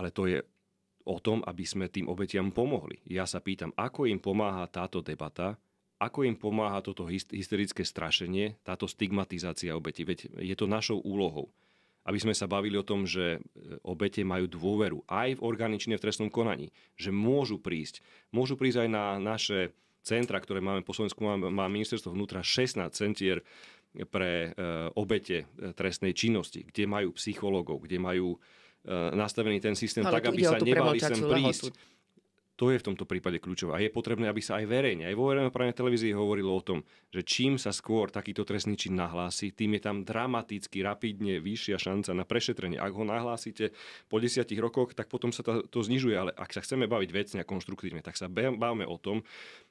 ale to je o tom, aby sme tým obetiam pomohli. Ja sa pýtam, ako im pomáha táto debata, ako im pomáha toto hysterické strašenie, táto stigmatizácia obeti. Veď je to našou úlohou. Aby sme sa bavili o tom, že e, obete majú dôveru aj v organične v trestnom konaní. Že môžu prísť. Môžu prísť aj na naše centra, ktoré máme po Slovensku, má, má ministerstvo vnútra 16 centier pre e, obete e, trestnej činnosti, kde majú psychológov, kde majú Eh, nastavený ten systém Ale tak, aby sa nebali sem prísť. To je v tomto prípade kľúčové. A je potrebné, aby sa aj verejne, aj vo verejnoprávnej televízii hovorilo o tom, že čím sa skôr takýto trestný čin nahlási, tým je tam dramaticky, rapidne vyššia šanca na prešetrenie. Ak ho nahlásite po desiatich rokoch, tak potom sa to, to znižuje. Ale ak sa chceme baviť vecne a konštruktívne, tak sa bavme o tom.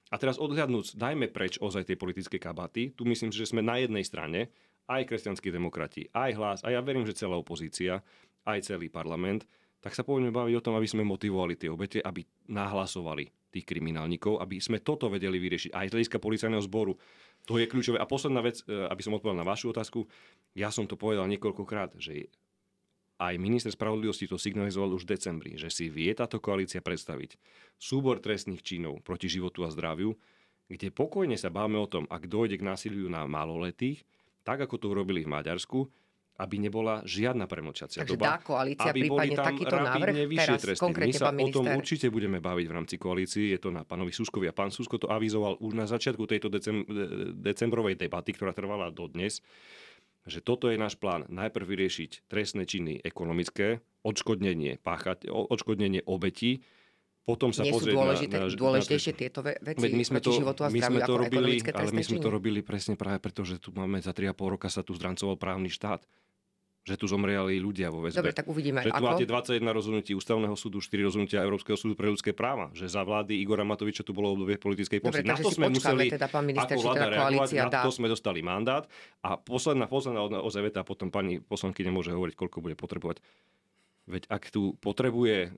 A teraz odhľadnúc, dajme preč ozaj tie politické kabaty. Tu myslím, že sme na jednej strane, aj kresťanskí demokrati, aj hlas, a ja verím, že celá opozícia, aj celý parlament, tak sa poďme baviť o tom, aby sme motivovali tie obete, aby nahlasovali tých kriminálnikov, aby sme toto vedeli vyriešiť aj z hľadiska policajného zboru. To je kľúčové. A posledná vec, e, aby som odpovedal na vašu otázku, ja som to povedal niekoľkokrát, že aj minister spravodlivosti to signalizoval už v decembri, že si vie táto koalícia predstaviť súbor trestných činov proti životu a zdraviu, kde pokojne sa bávame o tom, ak dojde k násiliu na maloletých, tak ako to urobili v Maďarsku, aby nebola žiadna premlčacia Takže doba. Dá koalícia aby prípadne tam takýto návrh teraz tresty. konkrétne, My sa o tom určite budeme baviť v rámci koalície. Je to na pánovi Suskovi a pán Susko to avizoval už na začiatku tejto decem- decembrovej debaty, ktorá trvala dodnes že toto je náš plán. Najprv vyriešiť trestné činy ekonomické, odškodnenie, páchať, odškodnenie obetí, potom sa nie sú dôležité, na, na, dôležitejšie na tieto veci my sme to, životu a my sme to robili, ale my sme to robili presne práve preto, že tu máme za 3,5 roka sa tu zdrancoval právny štát že tu zomriali ľudia vo väzbe. Dobre, tak uvidíme. Že tu ako? máte 21 rozhodnutí ústavného súdu, 4 rozhodnutia Európskeho súdu pre ľudské práva, že za vlády Igora Matoviča tu bolo obdobie politickej pomoci. Na to sme museli, teda, pán minister, ako teda vláda teda reagovať, dá. na to sme dostali mandát. A posledná, posledná ozaj veta, potom pani poslanky nemôže hovoriť, koľko bude potrebovať Veď ak tu potrebuje e,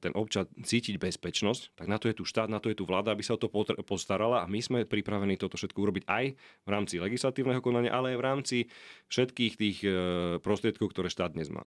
ten občan cítiť bezpečnosť, tak na to je tu štát, na to je tu vláda, aby sa o to postarala a my sme pripravení toto všetko urobiť aj v rámci legislatívneho konania, ale aj v rámci všetkých tých e, prostriedkov, ktoré štát dnes má.